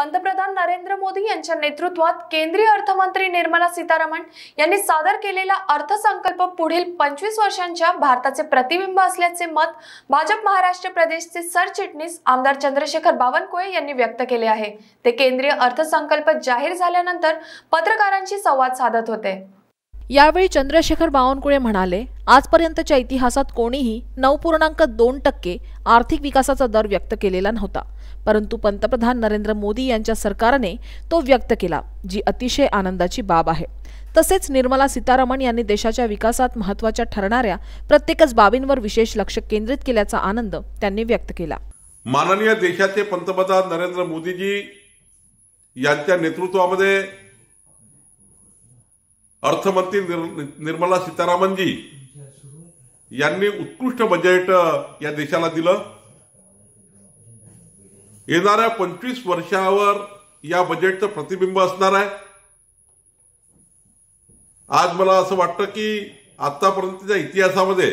पंतप्रधान नरेंद्र मोदी यांच्या नेतृत्वात केंद्रीय अर्थमंत्री निर्मला सीतारामन यांनी सादर केलेला अर्थसंकल्प पुढील पंचवीस वर्षांच्या भारताचे प्रतिबिंब असल्याचे मत भाजप महाराष्ट्र प्रदेशचे सरचिटणीस आमदार चंद्रशेखर बावनकुळे यांनी व्यक्त केले आहे ते केंद्रीय अर्थसंकल्प जाहीर झाल्यानंतर पत्रकारांशी संवाद साधत होते यावेळी चंद्रशेखर बावनकुळे म्हणाले आजपर्यंतच्या इतिहासात कोणीही नऊ पूर्णांक दोन टक्के आर्थिक विकासाचा दर व्यक्त केलेला नव्हता परंतु पंतप्रधान नरेंद्र मोदी यांच्या सरकारने तो व्यक्त केला जी अतिशय आनंदाची बाब आहे तसेच निर्मला सीतारामन यांनी देशाच्या विकासात महत्वाच्या ठरणाऱ्या प्रत्येकच बाबींवर विशेष लक्ष केंद्रित केल्याचा आनंद त्यांनी व्यक्त केला माननीय देशाचे पंतप्रधान नरेंद्र मोदीजी यांच्या नेतृत्वामध्ये अर्थमंत्री निर्मला सीतारामनजी यांनी उत्कृष्ट बजेट या देशाला दिलं येणाऱ्या पंचवीस वर्षावर या बजेटचं प्रतिबिंब असणार आहे आज मला असं वाटतं की आतापर्यंतच्या इतिहासामध्ये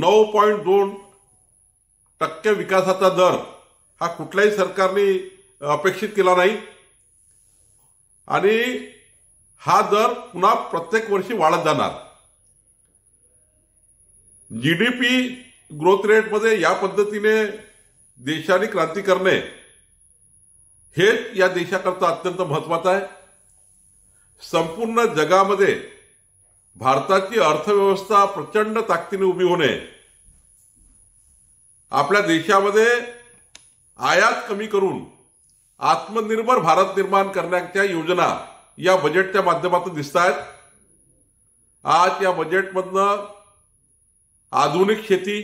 नऊ पॉईंट दोन टक्के विकासाचा दर हा कुठल्याही सरकारने अपेक्षित केला नाही आणि हा दर पुन्हा प्रत्येक वर्षी वाढत जाणार जी डी पी ग्रोथ रेटमध्ये या पद्धतीने देशाने क्रांती करणे हे या देशाकरता अत्यंत महत्वाचं आहे संपूर्ण जगामध्ये भारताची अर्थव्यवस्था प्रचंड ताकदीने उभी होणे आपल्या देशामध्ये आयात कमी करून आत्मनिर्भर भारत निर्माण करण्याच्या योजना या बजेटच्या माध्यमातून दिसत आहेत आज या बजेटमधनं आधुनिक शेती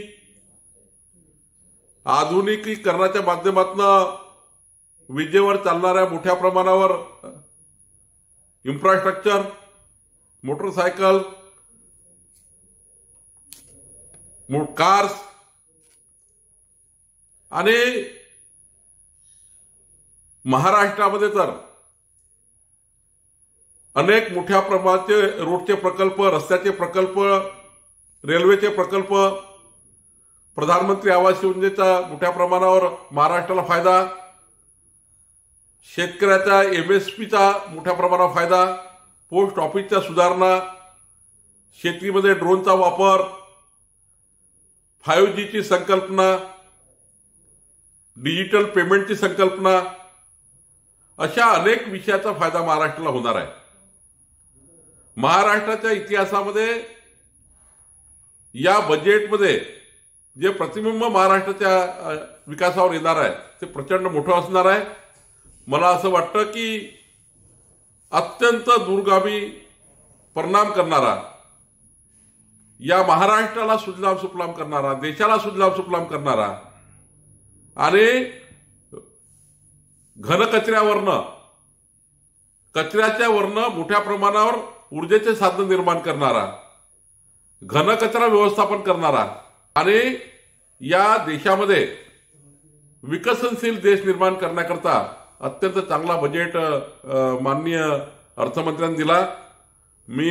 आधुनिकीकरणाच्या माध्यमातनं विजेवर चालणाऱ्या मोठ्या प्रमाणावर इन्फ्रास्ट्रक्चर मोटरसायकल कार्स आणि महाराष्ट्रामध्ये तर अनेक मोठ्या प्रमाणाचे रोडचे प्रकल्प रस्त्याचे प्रकल्प रेल्वेचे प्रकल्प प्रधानमंत्री आवास योजनेचा मोठ्या प्रमाणावर महाराष्ट्राला फायदा शेतकऱ्याचा एम एस पीचा मोठ्या प्रमाणावर फायदा पोस्ट ऑफिसच्या सुधारणा शेतीमध्ये ड्रोनचा वापर फायव्ह जीची संकल्पना डिजिटल पेमेंटची संकल्पना अशा अनेक विषयाचा फायदा महाराष्ट्राला होणार आहे महाराष्ट्राच्या इतिहासामध्ये या बजेटमध्ये जे प्रतिबिंब महाराष्ट्राच्या विकासावर येणार आहे ते प्रचंड मोठं असणार आहे मला असं वाटतं की अत्यंत दूरगामी परिणाम करणारा या महाराष्ट्राला सुजलाम सुफलाम करणारा देशाला सुजलाम सुफलाम करणारा आणि घनकचऱ्यावरनं कचऱ्याच्या वरनं मोठ्या प्रमाणावर ऊर्जेचे साधन निर्माण करणारा घनकचरा व्यवस्थापन करणारा आणि या देशामध्ये विकसनशील देश निर्माण करण्याकरता अत्यंत चांगला बजेट माननीय अर्थमंत्र्यांनी दिला मी